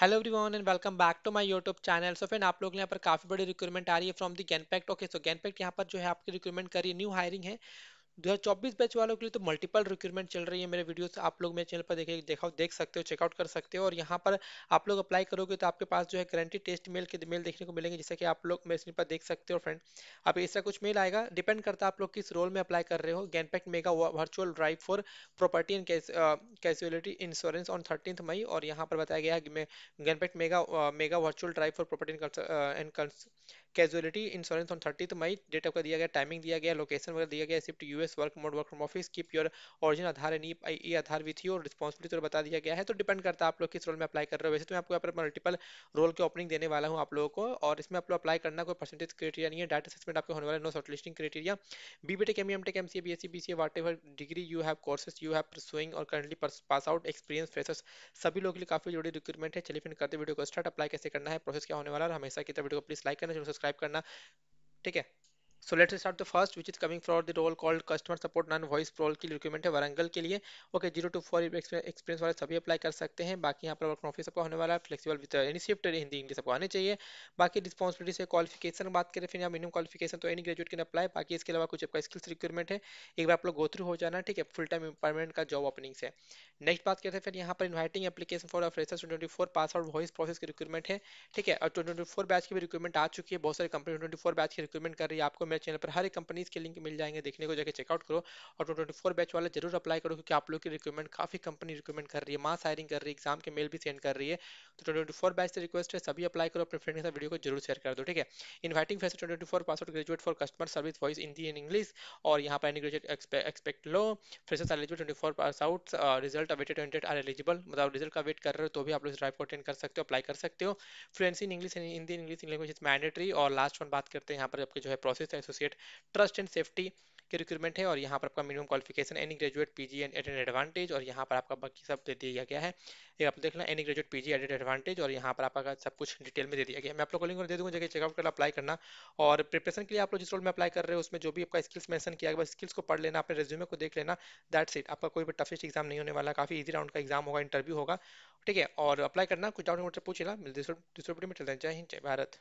hello everyone and welcome back to my YouTube channel so friend आप लोग यहाँ पर काफी बड़ी रिक्रूटमेंट आ रही है फ्रॉम दी गैनपैक्ट ओके सो गैनपैक्ट यहाँ पर जो है आपकी रिक्रूटमेंट करिए न्यू हायरिंग है 2024 बैच वालों के लिए तो मल्टीपल रिक्रूटमेंट चल रही है मेरे वीडियो से आप लोग मेरे चैनल पर देखिए देखा देख सकते हो चेकआउट कर सकते हो और यहाँ पर आप लोग अप्लाई करोगे तो आपके पास जो है गारंटी टेस्ट मेल के मेल देखने को मिलेंगे जैसे कि आप लोग मेरे स्क्रीन पर देख सकते हो फ्रेंड अब ऐसा कुछ मेल आएगा डिपेंड करता है आप लोग किस रोल में अप्लाई कर रहे हो Genpact mega virtual drive for property and casualty insurance on thirteen May और यहाँ पर बताया गया है कि Genpact mega mega virtual drive for property and casualty insurance on thirty to May date आपका दिया गया टाइमिंग दिया गया लोकेशन वगैरह दिया गया shift US work mode work from office keep your origin Aadhaar and e Aadhaar with you और responsibility तो बता दिया गया है तो डिपेंड करता है आप लोग किस रोल में अप्लाई कर रहे हो वैसे तो मैं आपको यहाँ पर मल्टीपल रोल के ओपनिंग देने वाला हूँ आप लोगों को और इसमें आप लोग अप्लाई करना कोई परसेंटेज क्राइटेरिया नहीं है डाटा असेसमेंट आपके होने वाले no short listing criteria B B tech M M tech M C B S C B C whatever degree you have courses you have pursuing और currently pass out experience freshers सभी लोगों के लिए काफी जरूरी recruitment है चलिए फिर करते वीडियो को स्टार्ट अप्लाई कैसे करना है प्रोसेस क्या होने वाला है हमेशा की तरह वीडियो को प्लीज लाइक करना सब्सक्राइब करना ठीक है so let's start the first which is coming for the role called customer support non voice role की रिक्रूटमेंट है वारंगल के लिए okay zero to four experience वाले सभी अप्लाई कर सकते हैं बाकी यहाँ पर वर्क ऑफिस सबका होने वाला है flexible with any shift Hindi English सबको आने चाहिए बाकी रिस्पॉन्सिबिलिटी से क्वालिफिकेशन बात करें फिर यहाँ मिनिमम क्वालिफिकेशन तो एनी ग्रेजुएट के अप्लाई बाकी इसके अलावा कुछ आपका स्किल्स रिक्वायरमेंट है एक बार आप लोग गोथ्रू हो जाना ठीक है फुल टाइम एम्प्लॉयमेंट का जॉब ओपनिंग से नेक्स्ट बात करते हैं फिर यहाँ पर inviting application for freshers twenty four pass out voice process की रिक्वायरमेंट है ठीक है और ट्वेंटी फोर बैच की भी रिक्वायरमेंट आ चुकी है बहुत सारी कंपनी ट्वेंटी फोर बैच की रिक्वायरमेंट कर रही है आपको मेरे चैनल पर हर एक कंपनीज के लिंक मिल जाएंगे देखने को जाकर चेकआउट करो और टू ट्वेंटी बैच वाला जरूर अप्लाई करो क्योंकि आप लोग की रिक्वायरमेंट काफ़ी कंपनी रिक्वायरमेंट कर रही है मास हायरिंग कर रही है एग्जाम के मेल भी सेंड कर रही है तो ट्वेंटी फोर बैच से रिक्वेस्ट है सभी अप्लाई करो अपने फ्रेंड के साथ वीडियो को जरूर शेयर कर दो ठीक है inviting face twenty four password graduate for customer service voice Hindi and English और यहाँ पर एनी ग्रेजुएट एक्सपेक्ट लो freshers eligible twenty four pass out result awaited hundred are eligible मतलब रिजल्ट का वेट कर रहे हो तो भी आप लोग ड्राइव को अटेंड कर सकते हो अप्लाई कर सकते हो fluency in English Hindi English language is mandatory और लास्ट वन बात करते हैं यहाँ पर आपके जो है प्रोसेस है एसोसिएट ट्रस्ट एंड सेफ्टी की रिक्रूटमेंट है और यहाँ पर आपका minimum qualification any graduate PG and at an advantage और यहाँ पर आपका बाकी सब दे दिया गया है ये आप देखना any graduate PG at an advantage और यहाँ पर आपका सब कुछ डिटेल में दे दिया गया मैं आप लोग को लिंक दे दूँगा जगह चेकआउट कर अप्लाई करना और प्रिपरेशन के लिए आप लोग जिस रोल में अप्लाई कर रहे हो उसमें जो भी आपका स्किल्स मैंशन किया गया स्किल्स को पढ़ लेना अपने रेज्यूमे को देख लेना दैट्स इट आपका कोई भी टफेस्ट एग्जाम नहीं होने वाला काफी ईजी राउंड का एग्जाम होगा इंटरव्यू होगा ठीक है और अप्लाई करना कुछ डाउट पूछ पूछेगा दूसरे में चलते हैं जय हिंद जय भारत